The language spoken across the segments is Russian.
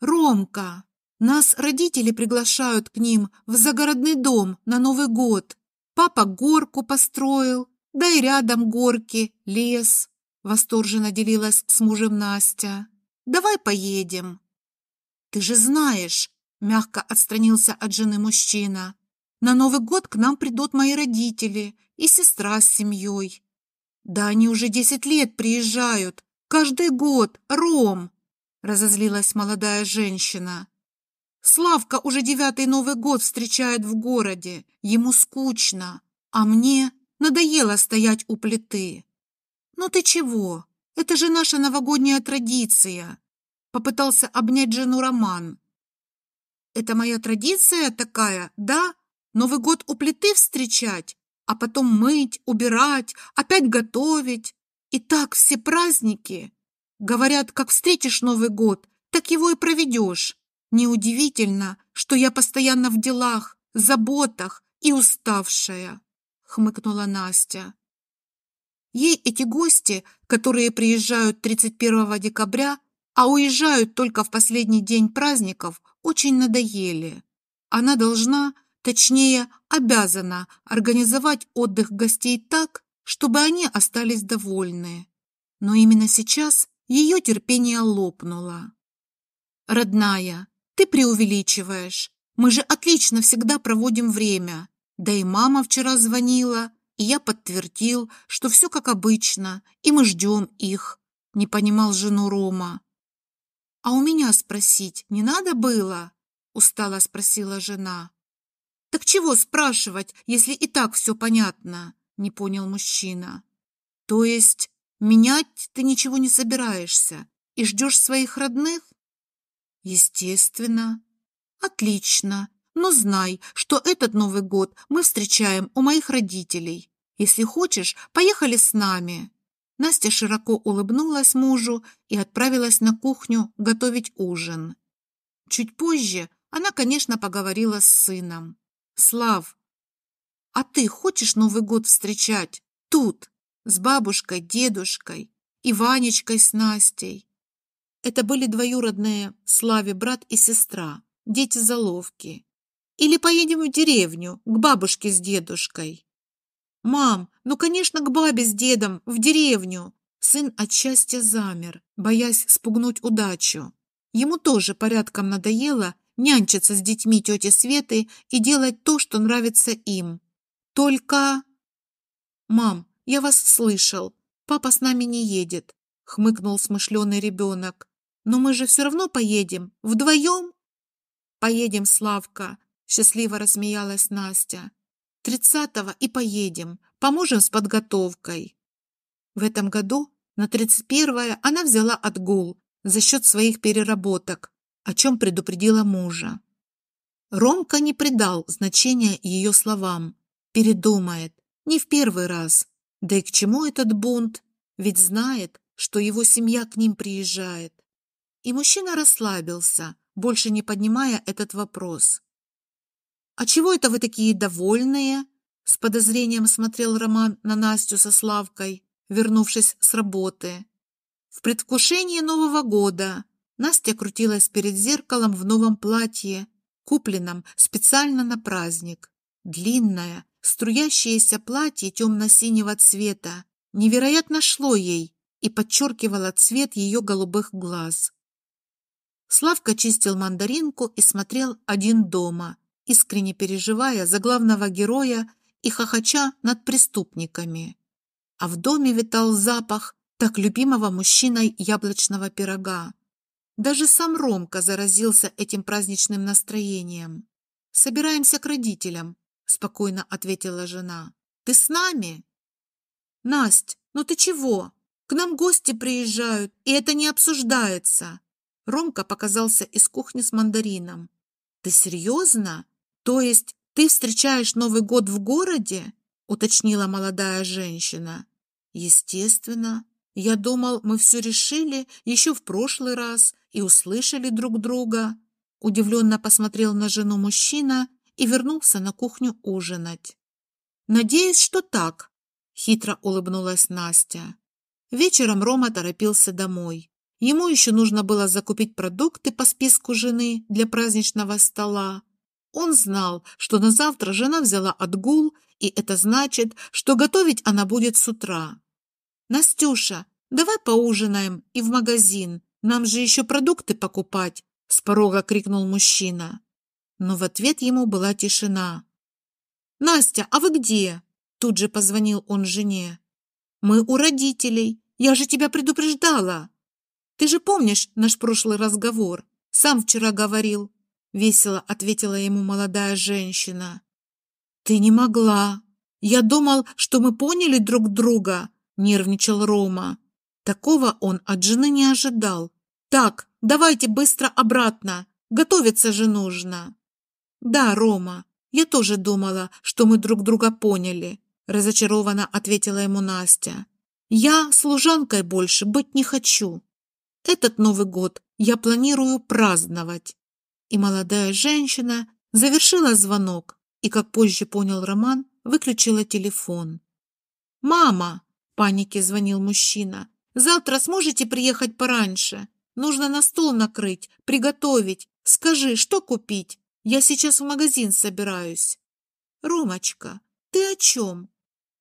«Ромка, нас родители приглашают к ним в загородный дом на Новый год. Папа горку построил, да и рядом горки, лес», — восторженно делилась с мужем Настя. «Давай поедем». «Ты же знаешь», — мягко отстранился от жены мужчина, «на Новый год к нам придут мои родители и сестра с семьей». «Да они уже десять лет приезжают, каждый год, Ром!» разозлилась молодая женщина. Славка уже девятый Новый год встречает в городе. Ему скучно, а мне надоело стоять у плиты. Ну ты чего? Это же наша новогодняя традиция. Попытался обнять жену Роман. Это моя традиция такая, да? Новый год у плиты встречать, а потом мыть, убирать, опять готовить. И так все праздники. Говорят, как встретишь Новый год, так его и проведешь. Неудивительно, что я постоянно в делах, заботах и уставшая», — хмыкнула Настя. Ей эти гости, которые приезжают 31 декабря, а уезжают только в последний день праздников, очень надоели. Она должна, точнее, обязана организовать отдых гостей так, чтобы они остались довольны. Но именно сейчас ее терпение лопнуло. «Родная, ты преувеличиваешь. Мы же отлично всегда проводим время. Да и мама вчера звонила, и я подтвердил, что все как обычно, и мы ждем их», — не понимал жену Рома. «А у меня спросить не надо было?» — устало спросила жена. «Так чего спрашивать, если и так все понятно?» — не понял мужчина. «То есть Менять ты ничего не собираешься и ждешь своих родных? Естественно. Отлично. Но ну, знай, что этот Новый год мы встречаем у моих родителей. Если хочешь, поехали с нами. Настя широко улыбнулась мужу и отправилась на кухню готовить ужин. Чуть позже она, конечно, поговорила с сыном. «Слав, а ты хочешь Новый год встречать? Тут?» с бабушкой, дедушкой и Ванечкой с Настей. Это были двоюродные Славе брат и сестра, дети Заловки. Или поедем в деревню, к бабушке с дедушкой. «Мам, ну, конечно, к бабе с дедом, в деревню!» Сын от счастья замер, боясь спугнуть удачу. Ему тоже порядком надоело нянчиться с детьми тети Светы и делать то, что нравится им. Только... «Мам, я вас слышал. Папа с нами не едет», — хмыкнул смышленый ребенок. «Но мы же все равно поедем. Вдвоем?» «Поедем, Славка», — счастливо рассмеялась Настя. «Тридцатого и поедем. Поможем с подготовкой». В этом году на тридцать первое она взяла отгул за счет своих переработок, о чем предупредила мужа. Ромка не придал значения ее словам. Передумает. Не в первый раз. Да и к чему этот бунт? Ведь знает, что его семья к ним приезжает. И мужчина расслабился, больше не поднимая этот вопрос. «А чего это вы такие довольные?» С подозрением смотрел Роман на Настю со Славкой, вернувшись с работы. В предвкушении Нового года Настя крутилась перед зеркалом в новом платье, купленном специально на праздник. Длинное, Струящееся платье темно-синего цвета невероятно шло ей и подчеркивало цвет ее голубых глаз. Славка чистил мандаринку и смотрел один дома, искренне переживая за главного героя и хохоча над преступниками. А в доме витал запах так любимого мужчиной яблочного пирога. Даже сам Ромка заразился этим праздничным настроением. «Собираемся к родителям», спокойно ответила жена. Ты с нами? Насть, ну ты чего? К нам гости приезжают, и это не обсуждается. Ромка показался из кухни с мандарином. Ты серьезно? То есть ты встречаешь Новый год в городе? уточнила молодая женщина. Естественно. Я думал, мы все решили еще в прошлый раз и услышали друг друга. Удивленно посмотрел на жену мужчина и вернулся на кухню ужинать. «Надеюсь, что так», — хитро улыбнулась Настя. Вечером Рома торопился домой. Ему еще нужно было закупить продукты по списку жены для праздничного стола. Он знал, что на завтра жена взяла отгул, и это значит, что готовить она будет с утра. «Настюша, давай поужинаем и в магазин, нам же еще продукты покупать!» – с порога крикнул мужчина но в ответ ему была тишина. «Настя, а вы где?» Тут же позвонил он жене. «Мы у родителей. Я же тебя предупреждала. Ты же помнишь наш прошлый разговор? Сам вчера говорил». Весело ответила ему молодая женщина. «Ты не могла. Я думал, что мы поняли друг друга», нервничал Рома. Такого он от жены не ожидал. «Так, давайте быстро обратно. Готовиться же нужно». «Да, Рома, я тоже думала, что мы друг друга поняли», разочарованно ответила ему Настя. «Я служанкой больше быть не хочу. Этот Новый год я планирую праздновать». И молодая женщина завершила звонок и, как позже понял Роман, выключила телефон. «Мама!» – панике звонил мужчина. «Завтра сможете приехать пораньше? Нужно на стол накрыть, приготовить. Скажи, что купить? Я сейчас в магазин собираюсь. Ромочка, ты о чем?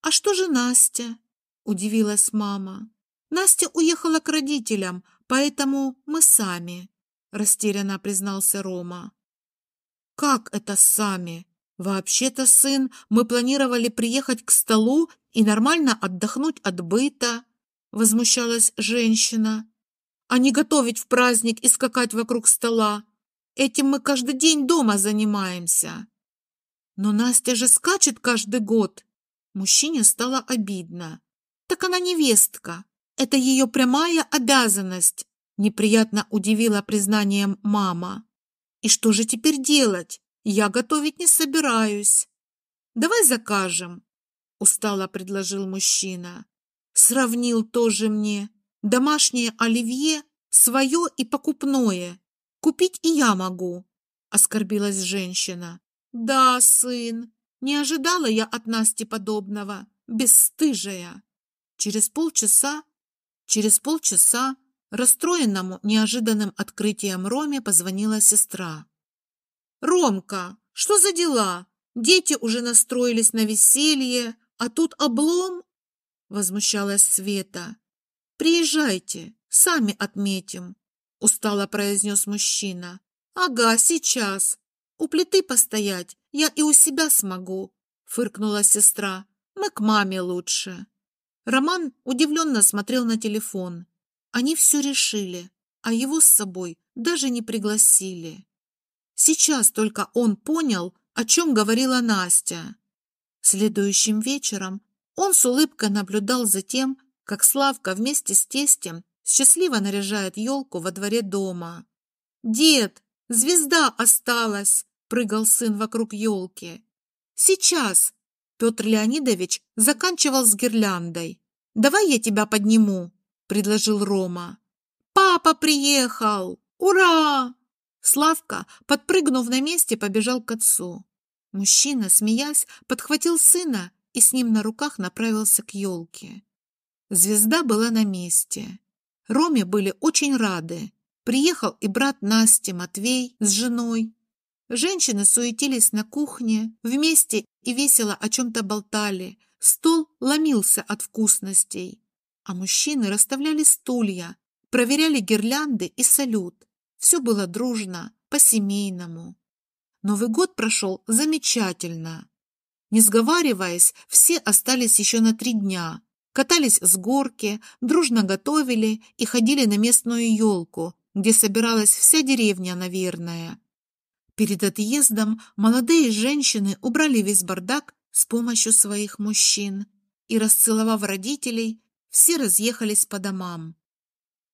А что же Настя? Удивилась мама. Настя уехала к родителям, поэтому мы сами, растерянно признался Рома. Как это сами? Вообще-то, сын, мы планировали приехать к столу и нормально отдохнуть от быта, возмущалась женщина, а не готовить в праздник и скакать вокруг стола. Этим мы каждый день дома занимаемся. Но Настя же скачет каждый год. Мужчине стало обидно. Так она невестка. Это ее прямая обязанность, неприятно удивила признанием мама. И что же теперь делать? Я готовить не собираюсь. Давай закажем, устало предложил мужчина. Сравнил тоже мне домашнее оливье, свое и покупное. Купить и я могу, оскорбилась женщина. Да, сын, не ожидала я от Насти подобного, бесстыжая. Через полчаса, через полчаса расстроенному неожиданным открытием Роме позвонила сестра. Ромка, что за дела? Дети уже настроились на веселье, а тут облом, возмущалась Света. Приезжайте, сами отметим устало произнес мужчина. Ага, сейчас. У плиты постоять я и у себя смогу, фыркнула сестра. Мы к маме лучше. Роман удивленно смотрел на телефон. Они все решили, а его с собой даже не пригласили. Сейчас только он понял, о чем говорила Настя. Следующим вечером он с улыбкой наблюдал за тем, как Славка вместе с тестем Счастливо наряжает елку во дворе дома. «Дед, звезда осталась!» – прыгал сын вокруг елки. «Сейчас!» – Петр Леонидович заканчивал с гирляндой. «Давай я тебя подниму!» – предложил Рома. «Папа приехал! Ура!» Славка, подпрыгнув на месте, побежал к отцу. Мужчина, смеясь, подхватил сына и с ним на руках направился к елке. Звезда была на месте. Роме были очень рады. Приехал и брат Насти, Матвей, с женой. Женщины суетились на кухне, вместе и весело о чем-то болтали. Стол ломился от вкусностей. А мужчины расставляли стулья, проверяли гирлянды и салют. Все было дружно, по-семейному. Новый год прошел замечательно. Не сговариваясь, все остались еще на три дня, катались с горки, дружно готовили и ходили на местную елку, где собиралась вся деревня, наверное. Перед отъездом молодые женщины убрали весь бардак с помощью своих мужчин и, расцеловав родителей, все разъехались по домам.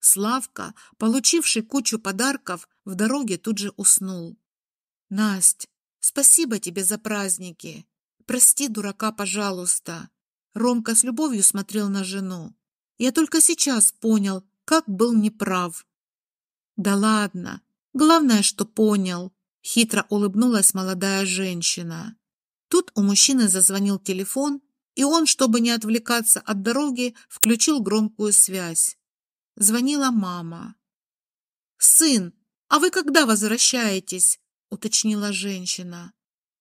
Славка, получивший кучу подарков, в дороге тут же уснул. «Насть, спасибо тебе за праздники. Прости дурака, пожалуйста. Ромка с любовью смотрел на жену. Я только сейчас понял, как был неправ. Да ладно, главное, что понял, хитро улыбнулась молодая женщина. Тут у мужчины зазвонил телефон, и он, чтобы не отвлекаться от дороги, включил громкую связь. Звонила мама. «Сын, а вы когда возвращаетесь?» — уточнила женщина.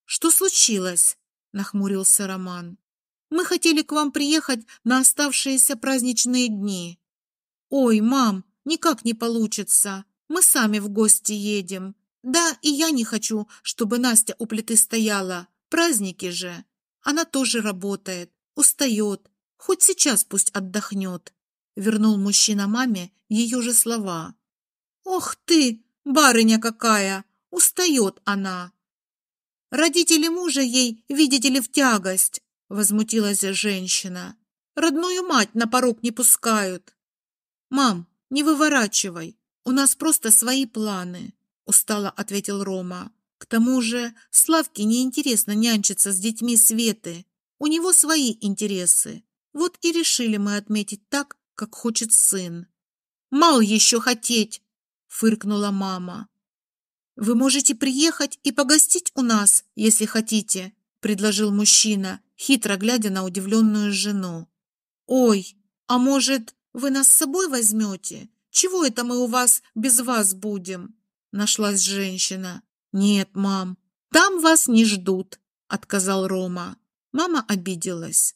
«Что случилось?» — нахмурился Роман. Мы хотели к вам приехать на оставшиеся праздничные дни». «Ой, мам, никак не получится. Мы сами в гости едем. Да, и я не хочу, чтобы Настя у плиты стояла. Праздники же. Она тоже работает, устает. Хоть сейчас пусть отдохнет». Вернул мужчина маме ее же слова. «Ох ты, барыня какая! Устает она!» Родители мужа ей, видите ли, в тягость. — возмутилась женщина. «Родную мать на порог не пускают!» «Мам, не выворачивай, у нас просто свои планы», — устало ответил Рома. «К тому же Славке неинтересно нянчиться с детьми Светы, у него свои интересы. Вот и решили мы отметить так, как хочет сын». «Мал еще хотеть!» — фыркнула мама. «Вы можете приехать и погостить у нас, если хотите», — предложил мужчина, хитро глядя на удивленную жену. «Ой, а может, вы нас с собой возьмете? Чего это мы у вас без вас будем?» Нашлась женщина. «Нет, мам, там вас не ждут», — отказал Рома. Мама обиделась.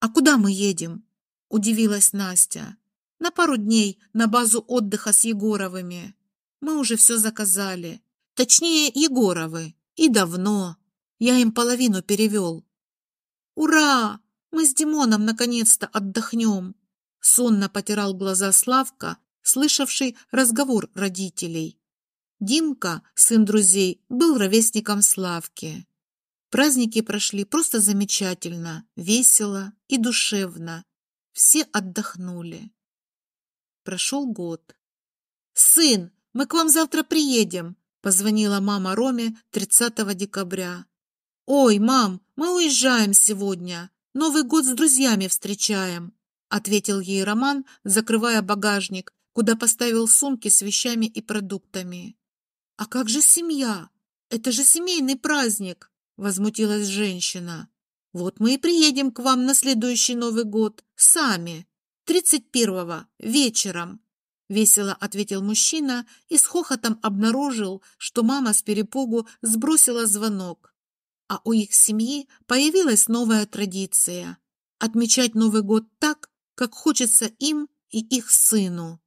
«А куда мы едем?» — удивилась Настя. «На пару дней на базу отдыха с Егоровыми. Мы уже все заказали. Точнее, Егоровы. И давно. Я им половину перевел. «Ура! Мы с Димоном наконец-то отдохнем!» Сонно потирал глаза Славка, слышавший разговор родителей. Димка, сын друзей, был ровесником Славки. Праздники прошли просто замечательно, весело и душевно. Все отдохнули. Прошел год. «Сын, мы к вам завтра приедем!» – позвонила мама Роме 30 декабря. «Ой, мам, мы уезжаем сегодня. Новый год с друзьями встречаем», — ответил ей Роман, закрывая багажник, куда поставил сумки с вещами и продуктами. «А как же семья? Это же семейный праздник!» — возмутилась женщина. «Вот мы и приедем к вам на следующий Новый год. Сами. Тридцать первого. Вечером», — весело ответил мужчина и с хохотом обнаружил, что мама с перепугу сбросила звонок а у их семьи появилась новая традиция – отмечать Новый год так, как хочется им и их сыну.